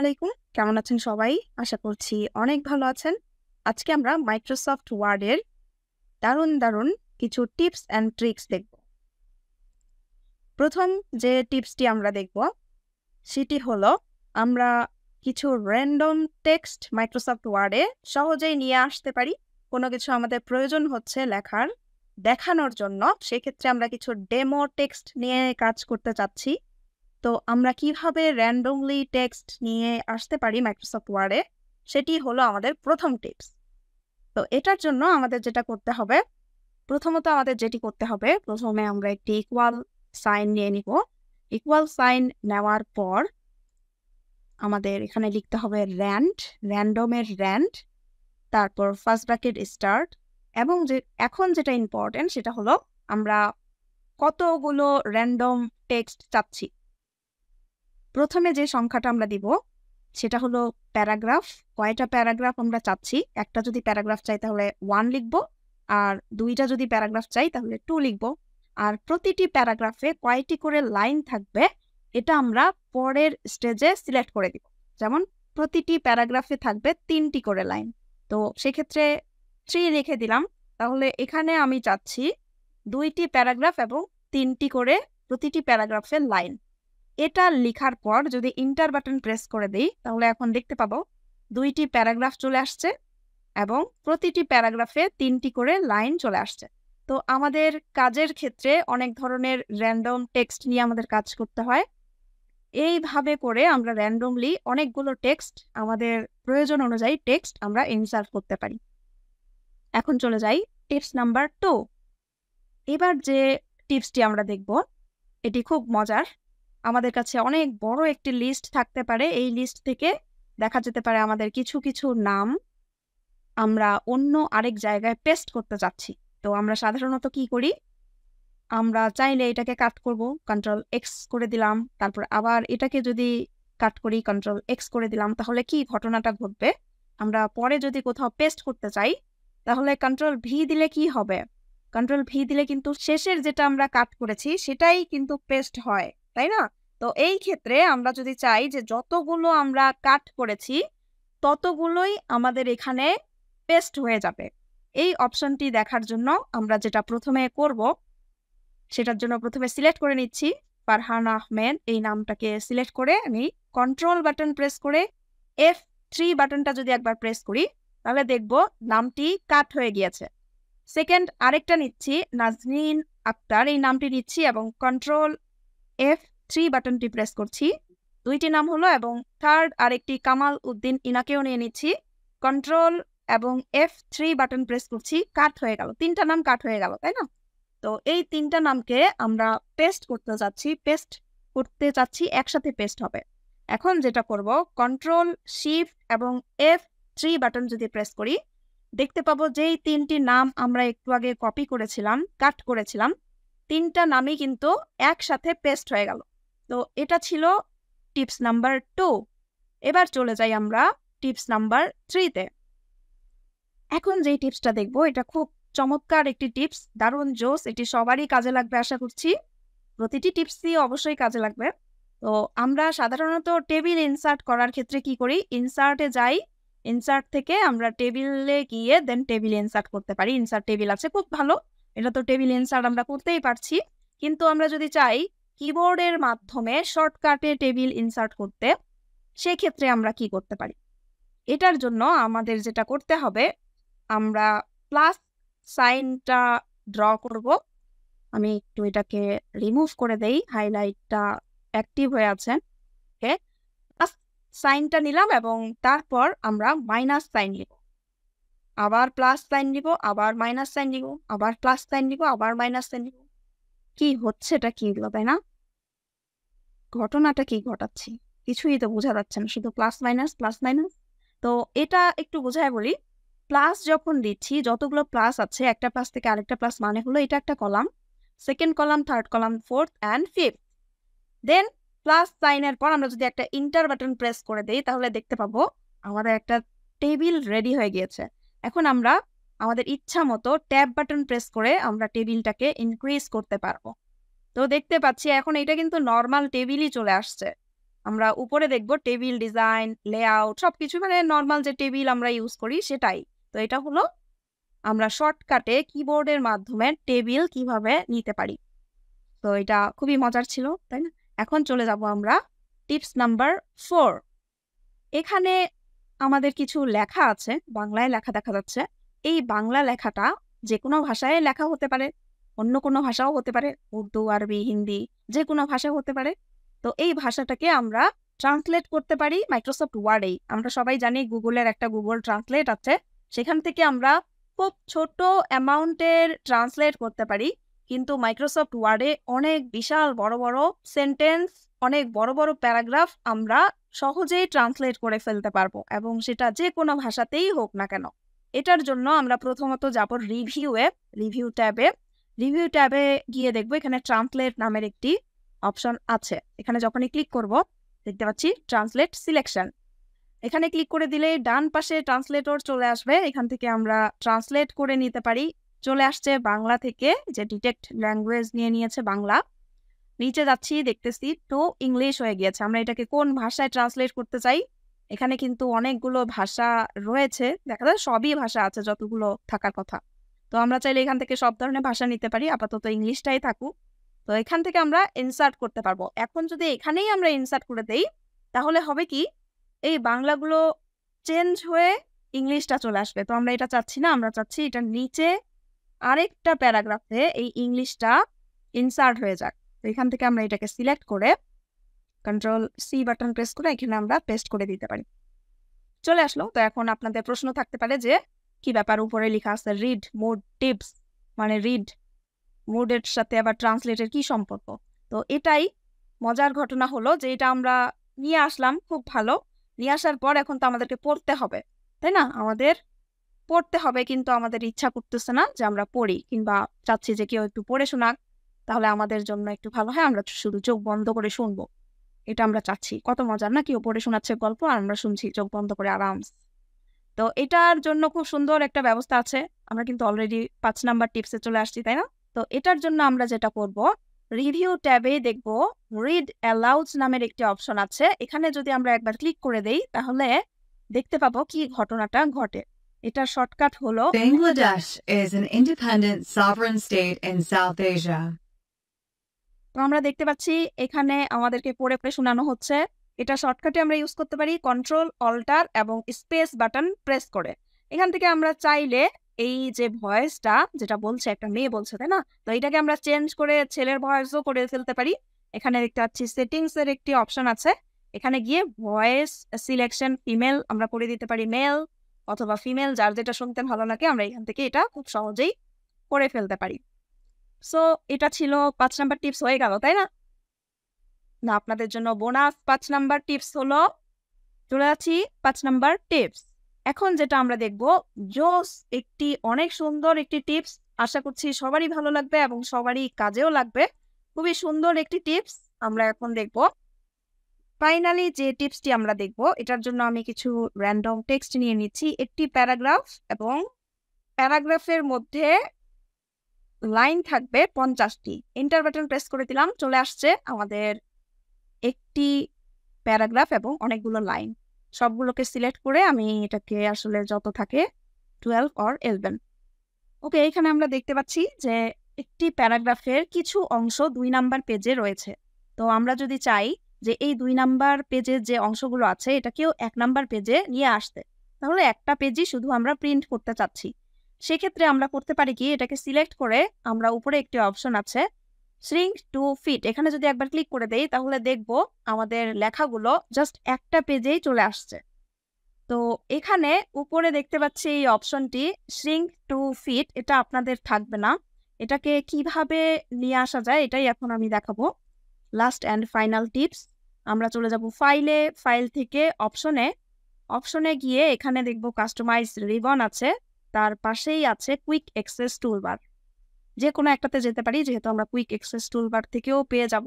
আলাইকুম কেমন আছেন সবাই আশা করছি অনেক ভালো আছেন আজকে আমরা মাইক্রোসফট ওয়ার্ডের দারুণ দারুণ কিছু টিপস অ্যান্ড ট্রিক্স দেখব প্রথম যে টিপসটি আমরা দেখব সেটি হল আমরা কিছু র্যান্ডম টেক্সট মাইক্রোসফট ওয়ার্ডে সহজেই নিয়ে আসতে পারি কোনো কিছু আমাদের প্রয়োজন হচ্ছে লেখার দেখানোর জন্য সেক্ষেত্রে আমরা কিছু ডেমো টেক্সট নিয়ে কাজ করতে চাচ্ছি তো আমরা কিভাবে র্যান্ডমলি টেক্সট নিয়ে আসতে পারি মাইক্রোসফট ওয়ার্ডে সেটি হলো আমাদের প্রথম টিপস তো এটার জন্য আমাদের যেটা করতে হবে প্রথমত আমাদের যেটি করতে হবে প্রথমে আমরা একটি ইকুয়াল সাইন নিয়ে নিব ইকুয়াল সাইন নেওয়ার পর আমাদের এখানে লিখতে হবে র্যান্ড র্যান্ডমের র্যান্ড তারপর ফার্স্ট ব্র্যাকেট স্টার্ট এবং যে এখন যেটা ইম্পর্টেন্ট সেটা হলো আমরা কতগুলো র্যান্ডম টেক্সট চাচ্ছি প্রথমে যে সংখ্যাটা আমরা দিব সেটা হলো প্যারাগ্রাফ কয়টা প্যারাগ্রাফ আমরা চাচ্ছি একটা যদি প্যারাগ্রাফ চাই তাহলে ওয়ান লিখব আর দুইটা যদি প্যারাগ্রাফ চাই তাহলে টু লিখব আর প্রতিটি প্যারাগ্রাফে কয়টি করে লাইন থাকবে এটা আমরা পরের স্টেজে সিলেক্ট করে দিব যেমন প্রতিটি প্যারাগ্রাফে থাকবে তিনটি করে লাইন তো সেক্ষেত্রে থ্রি রেখে দিলাম তাহলে এখানে আমি চাচ্ছি দুইটি প্যারাগ্রাফ এবং তিনটি করে প্রতিটি প্যারাগ্রাফের লাইন এটা লেখার পর যদি ইন্টার বাটন প্রেস করে দিই তাহলে এখন দেখতে পাবো দুইটি প্যারাগ্রাফ চলে আসছে এবং প্রতিটি প্যারাগ্রাফে তিনটি করে লাইন চলে আসছে তো আমাদের কাজের ক্ষেত্রে অনেক ধরনের র্যান্ডম টেক্সট নিয়ে আমাদের কাজ করতে হয় এইভাবে করে আমরা র্যান্ডমলি অনেকগুলো টেক্সট আমাদের প্রয়োজন অনুযায়ী টেক্সট আমরা ইনসার্ভ করতে পারি এখন চলে যাই টিপস নাম্বার টু এবার যে টিপসটি আমরা দেখব এটি খুব মজার আমাদের কাছে অনেক বড় একটি লিস্ট থাকতে পারে এই লিস্ট থেকে দেখা যেতে পারে আমাদের কিছু কিছু নাম আমরা অন্য আরেক জায়গায় পেস্ট করতে চাচ্ছি তো আমরা সাধারণত কি করি আমরা চাইলে এটাকে কাট করব কন্ট্রোল এক্স করে দিলাম তারপর আবার এটাকে যদি কাট করি কন্ট্রোল এক্স করে দিলাম তাহলে কি ঘটনাটা ঘটবে আমরা পরে যদি কোথাও পেস্ট করতে চাই তাহলে কন্ট্রোল ভি দিলে কি হবে কন্ট্রোল ভি দিলে কিন্তু শেষের যেটা আমরা কাট করেছি সেটাই কিন্তু পেস্ট হয় তাই না তো এই ক্ষেত্রে আমরা যদি চাই যে যতগুলো আমরা কাট করেছি ততগুলোই আমাদের এখানে পেস্ট হয়ে যাবে এই অপশনটি দেখার জন্য আমরা যেটা প্রথমে করব সেটার জন্য প্রথমে সিলেক্ট করে নিচ্ছি ফারহান আহমেদ এই নামটাকে সিলেক্ট করে আমি কন্ট্রোল বাটন প্রেস করে এফ থ্রি বাটনটা যদি একবার প্রেস করি তাহলে দেখব নামটি কাট হয়ে গিয়েছে সেকেন্ড আরেকটা নিচ্ছি নাজনিন আক্তার এই নামটি নিচ্ছি এবং কন্ট্রোল এফ থ্রি বাটনটি প্রেস করছি দুইটি নাম হলো এবং থার্ড আর একটি কামাল উদ্দিন ইনাকেও নিয়ে নিচ্ছি কন্ট্রোল এবং এফ থ্রি বাটন প্রেস করছি কাট হয়ে গেল তিনটা নাম কাট হয়ে গেল তাই না তো এই তিনটা নামকে আমরা পেস্ট করতে যাচ্ছি পেস্ট করতে চাচ্ছি একসাথে পেস্ট হবে এখন যেটা করব কন্ট্রোল শিফট এবং এফ থ্রি বাটন যদি প্রেস করি দেখতে পাবো যেই তিনটি নাম আমরা একটু আগে কপি করেছিলাম কাট করেছিলাম তিনটা নামই কিন্তু একসাথে পেস্ট হয়ে গেল তো এটা ছিল টিপস নাম্বার টু এবার চলে যাই আমরা টিপস নাম্বার থ্রিতে এখন যেই টিপসটা দেখব এটা খুব চমৎকার একটি টিপস দারুণ জোস এটি সবারই কাজে লাগবে আশা করছি প্রতিটি টিপসই অবশ্যই কাজে লাগবে তো আমরা সাধারণত টেবিল ইনসার্ট করার ক্ষেত্রে কি করি ইনসার্টে যাই ইনসার্ট থেকে আমরা টেবিলে গিয়ে দেন টেবিল ইনসার্ট করতে পারি ইনসার্ট টেবিল আছে খুব ভালো এটা তো টেবিল ইনসার্ট আমরা করতেই পারছি কিন্তু আমরা যদি চাই কিবোর্ডের মাধ্যমে শর্টকাটে টেবিল ইনসার্ট করতে সেক্ষেত্রে আমরা কি করতে পারি এটার জন্য আমাদের যেটা করতে হবে আমরা প্লাস সাইনটা ড্র করব আমি একটু এটাকে রিমুভ করে দেই হাইলাইটটা অ্যাক্টিভ হয়ে আছে ওকে প্লাস সাইনটা নিলাম এবং তারপর আমরা মাইনাস সাইন নিব আবার প্লাস সাইন নিব আবার মাইনাস সাইন নিব আবার প্লাস সাইন নিব আবার মাইনাস সাইন নিব কি হচ্ছে এটা কি হলো তাই না ঘটনাটা কি ঘটাচ্ছি কিছুই তো বোঝা যাচ্ছে না শুধু প্লাস মাইনাস প্লাস মাইনাস তো এটা একটু বোঝায় বলি প্লাস যখন দিচ্ছি যতগুলো প্লাস আছে একটা প্লাস থেকে আরেকটা প্লাস মানে হলো এটা একটা column second column third column fourth and fifth then plus সাইনের পর আমরা যদি একটা ইন্টার বাটন প্রেস করে দিই তাহলে দেখতে পাবো আমাদের একটা টেবিল রেডি হয়ে গিয়েছে এখন আমরা আমাদের ইচ্ছা মতো ট্যাব বাটন প্রেস করে আমরা টেবিলটাকে ইনক্রিজ করতে পারবো তো দেখতে পাচ্ছি এখন এটা কিন্তু নর্মাল টেবিলই চলে আসছে আমরা উপরে দেখব টেবিল ডিজাইন লেআউট সব কিছু মানে নর্মাল যে টেবিল আমরা ইউজ করি সেটাই তো এটা হলো আমরা শর্টকাটে কিবোর্ডের মাধ্যমে টেবিল কিভাবে নিতে পারি তো এটা খুবই মজার ছিল তাই না এখন চলে যাব আমরা টিপস নাম্বার ফোর এখানে আমাদের কিছু লেখা আছে বাংলায় লেখা দেখা যাচ্ছে এই বাংলা লেখাটা যে কোনো ভাষায় লেখা হতে পারে অন্য কোনো ভাষাও হতে পারে উর্দু আরবি হিন্দি যে কোনো ভাষা হতে পারে তো এই ভাষাটাকে আমরা ট্রান্সলেট করতে পারি মাইক্রোসফট ওয়ার্ডেই আমরা সবাই জানি গুগলের একটা গুগল ট্রান্সলেট আছে সেখান থেকে আমরা খুব ছোট অ্যামাউন্টের ট্রান্সলেট করতে পারি কিন্তু মাইক্রোসফট ওয়ার্ডে অনেক বিশাল বড় বড় সেন্টেন্স অনেক বড় বড় প্যারাগ্রাফ আমরা সহজেই ট্রান্সলেট করে ফেলতে পারবো এবং সেটা যে কোনো ভাষাতেই হোক না কেন এটার জন্য আমরা প্রথমত যাব রিভিউয়ে রিভিউ ট্যাবে রিভিউ ট্যাবে গিয়ে দেখব এখানে ট্রান্সলেট নামের একটি অপশন আছে এখানে যখনই ক্লিক করব দেখতে পাচ্ছি ট্রান্সলেট সিলেকশন এখানে ক্লিক করে দিলে ডান পাশে ট্রান্সলেটর চলে আসবে এখান থেকে আমরা ট্রান্সলেট করে নিতে পারি চলে আসছে বাংলা থেকে যে ডিটেক্ট ল্যাঙ্গুয়েজ নিয়ে নিয়েছে বাংলা নিচে যাচ্ছি দেখতেছি তো ইংলিশ হয়ে গিয়েছে আমরা এটাকে কোন ভাষায় ট্রান্সলেট করতে চাই এখানে কিন্তু অনেকগুলো ভাষা রয়েছে দেখা যায় সবই ভাষা আছে যতগুলো থাকার কথা তো আমরা চাইলে এখান থেকে সব ধরনের ভাষা নিতে পারি আপাতত ইংলিশটাই থাকুক তো এখান থেকে আমরা ইনসার্ট করতে পারবো এখন যদি এখানেই আমরা ইনসার্ট করে দেই তাহলে হবে কি এই বাংলাগুলো চেঞ্জ হয়ে ইংলিশটা চলে আসবে তো আমরা এটা চাচ্ছি না আমরা চাচ্ছি এটা নিচে আরেকটা প্যারাগ্রাফে এই ইংলিশটা ইনসার্ট হয়ে যাক তো এখান থেকে আমরা এটাকে সিলেক্ট করে কন্ট্রোল সি বাটন প্রেস করে এখানে আমরা পেস্ট করে দিতে পারি চলে আসলো তো এখন আপনাদের প্রশ্ন থাকতে পারে যে কি ব্যাপার উপরে লেখা আছে রিড মুড টিপস মানে রিড মুডের সাথে আবার ট্রান্সলেটের কি সম্পর্ক তো এটাই মজার ঘটনা হলো যে এটা আমরা নিয়ে আসলাম খুব ভালো নিয়ে আসার পর এখন তো আমাদেরকে পড়তে হবে তাই না আমাদের পড়তে হবে কিন্তু আমাদের ইচ্ছা করতেছে না যে আমরা পড়ি কিংবা চাচ্ছি যে কেউ একটু পড়ে শোনাক তাহলে আমাদের জন্য একটু ভালো হয় আমরা শুধু চোখ বন্ধ করে শুনবো এটা আমরা চাচ্ছি কত মজার না কি ওপরে শোনাচ্ছে গল্প আর আমরা শুনছি চোখ বন্ধ করে আরাম তো এটার জন্য খুব সুন্দর একটা ব্যবস্থা আছে আমরা কিন্তু অলরেডি পাঁচ নাম্বার টিপসে চলে আসছি তাই না তো এটার জন্য আমরা যেটা করব রিভিউ ট্যাবে দেখব রিড অ্যালাউজ নামের একটি অপশন আছে এখানে যদি আমরা একবার ক্লিক করে দেই তাহলে দেখতে পাবো কি ঘটনাটা ঘটে এটা শর্টকাট হলো Bangladesh is an independent sovereign state in South Asia তো আমরা দেখতে পাচ্ছি এখানে আমাদেরকে পড়ে পড়ে শোনানো হচ্ছে এটা শর্টকাটে আমরা ইউজ করতে পারি কন্ট্রোল অল্টার এবং স্পেস বাটন প্রেস করে এখান থেকে আমরা চাইলে এই যে ভয়েসটা যেটা বলছে একটা মেয়ে বলছে তাই না তো এটাকে আমরা চেঞ্জ করে ছেলের ভয়েসও করে ফেলতে পারি এখানে দেখতে পাচ্ছি সেটিংস এর একটি অপশন আছে এখানে গিয়ে ভয়েস সিলেকশন ফিমেল আমরা করে দিতে পারি মেল অথবা ফিমেল যার যেটা শুনতে ভালো লাগে আমরা এখান থেকে এটা খুব সহজেই করে ফেলতে পারি সো এটা ছিল পাঁচ নাম্বার টিপস হয়ে গেল তাই না না আপনাদের জন্য বোনাস পাঁচ নাম্বার টিপস হলো চলে আছি পাঁচ নাম্বার টিপস এখন যেটা আমরা দেখব জোস একটি অনেক সুন্দর একটি টিপস আশা করছি সবারই ভালো লাগবে এবং সবারই কাজেও লাগবে খুবই সুন্দর একটি টিপস আমরা এখন দেখব ফাইনালি যে টিপসটি আমরা দেখব এটার জন্য আমি কিছু র্যান্ডম টেক্সট নিয়ে নিচ্ছি একটি প্যারাগ্রাফ এবং প্যারাগ্রাফের মধ্যে লাইন থাকবে পঞ্চাশটি এন্টার বাটন প্রেস করে দিলাম চলে আসছে আমাদের একটি প্যারাগ্রাফ এবং অনেকগুলো লাইন সবগুলোকে সিলেক্ট করে আমি এটাকে আসলে যত থাকে টুয়েলভ অর এলভেন ওকে এখানে আমরা দেখতে পাচ্ছি যে একটি প্যারাগ্রাফের কিছু অংশ দুই নাম্বার পেজে রয়েছে তো আমরা যদি চাই যে এই দুই নাম্বার পেজের যে অংশগুলো আছে এটাকেও এক নাম্বার পেজে নিয়ে আসতে তাহলে একটা পেজই শুধু আমরা প্রিন্ট করতে চাচ্ছি সেক্ষেত্রে আমরা করতে পারি কি এটাকে সিলেক্ট করে আমরা উপরে একটি অপশন আছে শ্রিঙ্ক টু ফিট এখানে যদি একবার ক্লিক করে দেই তাহলে দেখব আমাদের লেখাগুলো জাস্ট একটা পেজেই চলে আসছে তো এখানে উপরে দেখতে পাচ্ছি এই অপশনটি শ্রিঙ্ক টু ফিট এটা আপনাদের থাকবে না এটাকে কিভাবে নিয়ে আসা যায় এটাই এখন আমি দেখাবো লাস্ট অ্যান্ড ফাইনাল টিপস আমরা চলে যাব ফাইলে ফাইল থেকে অপশনে অপশনে গিয়ে এখানে দেখব কাস্টমাইজ রিবন আছে তার পাশেই আছে কুইক এক্সেস টুলবার যে কোনো একটাতে যেতে পারি যেহেতু আমরা কুইক এক্সেস টুলবার থেকেও পেয়ে যাব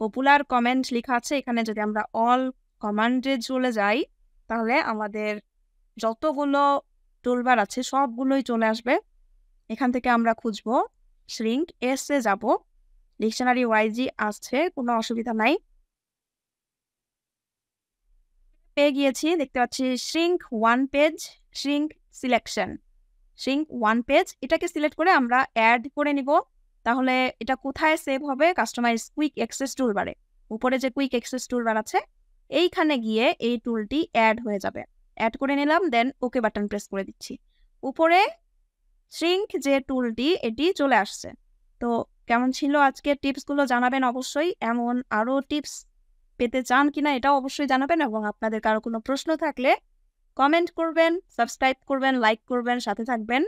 পপুলার কমেন্ট লেখা আছে এখানে যদি আমরা অল কমান্ডে চলে যাই তাহলে আমাদের যতগুলো টুলবার আছে সবগুলোই চলে আসবে এখান থেকে আমরা খুঁজব শ্রিঙ্ক এস এ যাব ডিকশনারি ওয়াইজি আসছে কোনো অসুবিধা নাই পেয়ে গিয়েছি দেখতে পাচ্ছি shrink one page shrink selection shrink one page এটাকে সিলেক্ট করে আমরা অ্যাড করে নিব তাহলে এটা কোথায় সেভ হবে কাস্টমাইজ কুইক অ্যাক্সেস বারে উপরে যে কুইক অ্যাক্সেস বার আছে এইখানে গিয়ে এই টুলটি অ্যাড হয়ে যাবে অ্যাড করে নিলাম দেন ওকে বাটন প্রেস করে দিচ্ছি উপরে শ্রিঙ্ক যে টুলটি এটি চলে আসছে তো কেমন ছিল আজকে টিপসগুলো জানাবেন অবশ্যই এমন আরও টিপস পেতে চান কিনা এটাও অবশ্যই জানাবেন এবং আপনাদের কারো কোনো প্রশ্ন থাকলে কমেন্ট করবেন সাবস্ক্রাইব করবেন লাইক করবেন সাথে থাকবেন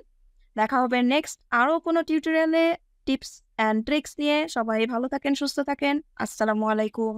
দেখা হবে নেক্সট আরও কোনো টিউটোরিয়ালে টিপস অ্যান্ড ট্রিক্স নিয়ে সবাই ভালো থাকেন সুস্থ থাকেন আসসালামু আলাইকুম